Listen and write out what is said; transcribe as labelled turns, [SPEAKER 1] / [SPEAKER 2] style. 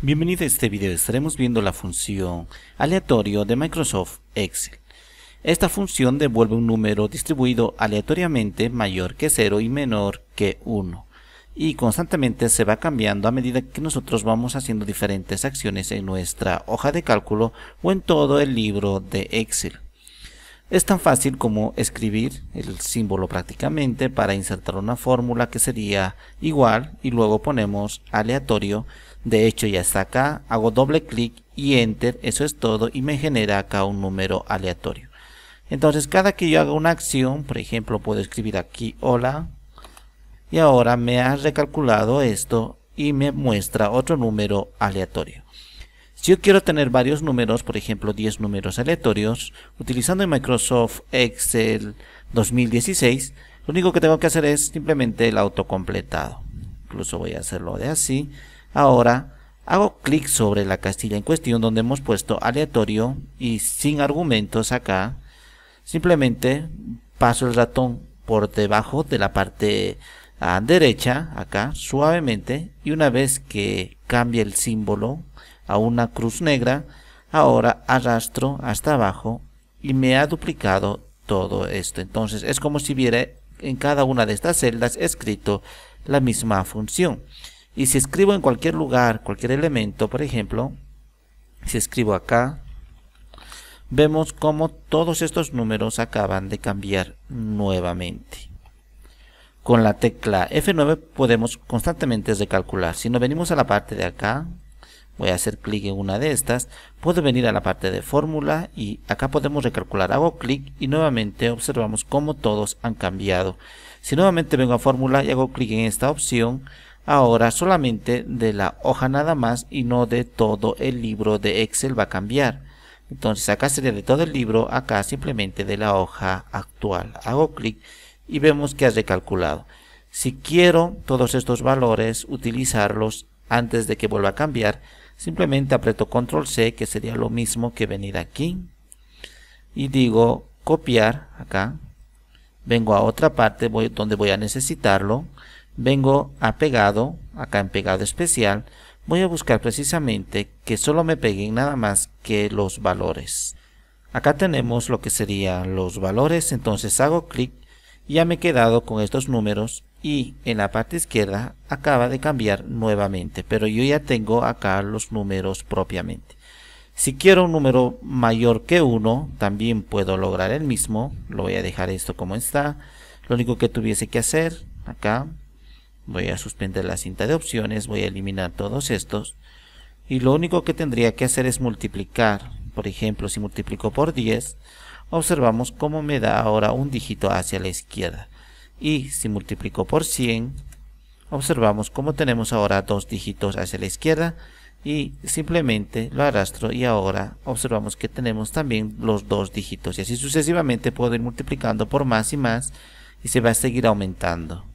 [SPEAKER 1] Bienvenido a este video, estaremos viendo la función aleatorio de Microsoft Excel. Esta función devuelve un número distribuido aleatoriamente mayor que 0 y menor que 1 y constantemente se va cambiando a medida que nosotros vamos haciendo diferentes acciones en nuestra hoja de cálculo o en todo el libro de Excel. Es tan fácil como escribir el símbolo prácticamente para insertar una fórmula que sería igual y luego ponemos aleatorio. De hecho ya está acá, hago doble clic y enter, eso es todo y me genera acá un número aleatorio. Entonces cada que yo haga una acción, por ejemplo puedo escribir aquí hola y ahora me ha recalculado esto y me muestra otro número aleatorio. Si yo quiero tener varios números, por ejemplo 10 números aleatorios, utilizando en Microsoft Excel 2016, lo único que tengo que hacer es simplemente el autocompletado. Incluso voy a hacerlo de así. Ahora hago clic sobre la castilla en cuestión donde hemos puesto aleatorio y sin argumentos acá. Simplemente paso el ratón por debajo de la parte ah, derecha acá suavemente y una vez que cambie el símbolo a una cruz negra, ahora arrastro hasta abajo y me ha duplicado todo esto. Entonces es como si viera en cada una de estas celdas escrito la misma función. Y si escribo en cualquier lugar, cualquier elemento, por ejemplo, si escribo acá, vemos cómo todos estos números acaban de cambiar nuevamente. Con la tecla F9 podemos constantemente recalcular. Si nos venimos a la parte de acá, voy a hacer clic en una de estas, puedo venir a la parte de fórmula y acá podemos recalcular, hago clic y nuevamente observamos cómo todos han cambiado. Si nuevamente vengo a fórmula y hago clic en esta opción, ahora solamente de la hoja nada más y no de todo el libro de Excel va a cambiar. Entonces acá sería de todo el libro, acá simplemente de la hoja actual. Hago clic y vemos que has recalculado. Si quiero todos estos valores, utilizarlos antes de que vuelva a cambiar, Simplemente aprieto control C, que sería lo mismo que venir aquí. Y digo copiar acá. Vengo a otra parte voy, donde voy a necesitarlo. Vengo a pegado, acá en pegado especial. Voy a buscar precisamente que solo me peguen nada más que los valores. Acá tenemos lo que serían los valores, entonces hago clic ya me he quedado con estos números y en la parte izquierda acaba de cambiar nuevamente, pero yo ya tengo acá los números propiamente. Si quiero un número mayor que 1, también puedo lograr el mismo. Lo voy a dejar esto como está. Lo único que tuviese que hacer, acá, voy a suspender la cinta de opciones, voy a eliminar todos estos. Y lo único que tendría que hacer es multiplicar. Por ejemplo, si multiplico por 10, observamos cómo me da ahora un dígito hacia la izquierda. Y si multiplico por 100, observamos cómo tenemos ahora dos dígitos hacia la izquierda y simplemente lo arrastro y ahora observamos que tenemos también los dos dígitos y así sucesivamente puedo ir multiplicando por más y más y se va a seguir aumentando.